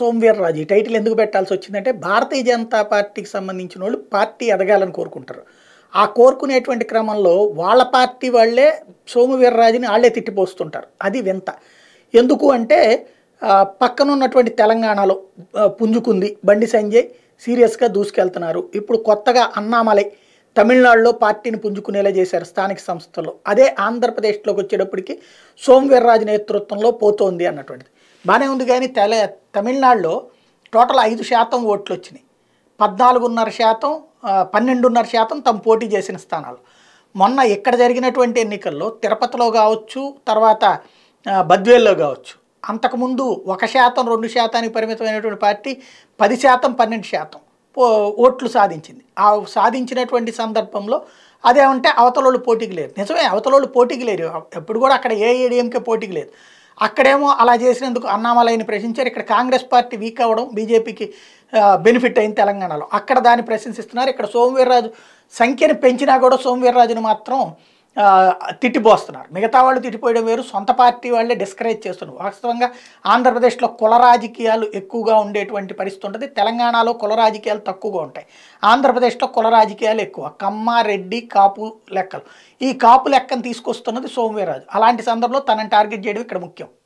సోమవీర్రాజు ఈ టైటిల్ ఎందుకు పెట్టాల్సి వచ్చిందంటే భారతీయ జనతా పార్టీకి సంబంధించిన వాళ్ళు పార్టీ ఎదగాలని కోరుకుంటారు ఆ కోరుకునేటువంటి క్రమంలో వాళ్ళ పార్టీ వాళ్ళే సోమవీర్రాజుని వాళ్ళే తిట్టిపోస్తుంటారు అది వింత ఎందుకు అంటే పక్కనున్నటువంటి తెలంగాణలో పుంజుకుంది బండి సంజయ్ సీరియస్గా దూసుకెళ్తున్నారు ఇప్పుడు కొత్తగా అన్నామలై తమిళనాడులో పార్టీని పుంజుకునేలా చేశారు స్థానిక సంస్థలు అదే ఆంధ్రప్రదేశ్లోకి వచ్చేటప్పటికి సోమవీర్రాజు నేతృత్వంలో పోతోంది అన్నటువంటిది బాగానే ఉంది కానీ తెల తమిళనాడులో టోటల్ ఐదు శాతం ఓట్లు వచ్చినాయి పద్నాలుగున్నర శాతం పన్నెండున్నర శాతం తమ పోటీ చేసిన స్థానాలు మొన్న ఇక్కడ జరిగినటువంటి ఎన్నికల్లో తిరుపతిలో కావచ్చు తర్వాత బద్వేల్లో కావచ్చు అంతకుముందు ఒక శాతం రెండు శాతానికి పరిమితమైనటువంటి పార్టీ పది శాతం పన్నెండు శాతం ఓట్లు సాధించింది ఆ సాధించినటువంటి సందర్భంలో అదేమంటే అవతలోళ్ళు పోటీకి లేరు నిజమే అవతలోళ్ళు పోటీకి లేరు ఎప్పుడు కూడా అక్కడ ఏఏడిఎంకే పోటీకి లేదు అక్కడేమో అలా చేసినందుకు అన్నామలైని ప్రశ్నించారు ఇక్కడ కాంగ్రెస్ పార్టీ వీక్ అవ్వడం బీజేపీకి బెనిఫిట్ అయింది తెలంగాణలో అక్కడ దాన్ని ప్రశంసిస్తున్నారు ఇక్కడ సోమవీర్రాజు సంఖ్యను పెంచినా కూడా సోమవీర్రాజును మాత్రం తిట్టిపోస్తున్నారు మిగతా వాళ్ళు తిట్టిపోయడం వేరు సొంత పార్టీ వాళ్ళే డిస్కరేజ్ చేస్తున్నారు వాస్తవంగా ఆంధ్రప్రదేశ్లో కుల రాజకీయాలు ఎక్కువగా ఉండేటువంటి పరిస్థితి ఉంటుంది తెలంగాణలో కుల రాజకీయాలు తక్కువగా ఉంటాయి ఆంధ్రప్రదేశ్లో కుల రాజకీయాలు ఎక్కువ కమ్మారెడ్డి కాపు లెక్కలు ఈ కాపు లెక్కను తీసుకొస్తున్నది సోమవీరాజు అలాంటి సందర్భంలో తనని టార్గెట్ చేయడం ఇక్కడ ముఖ్యం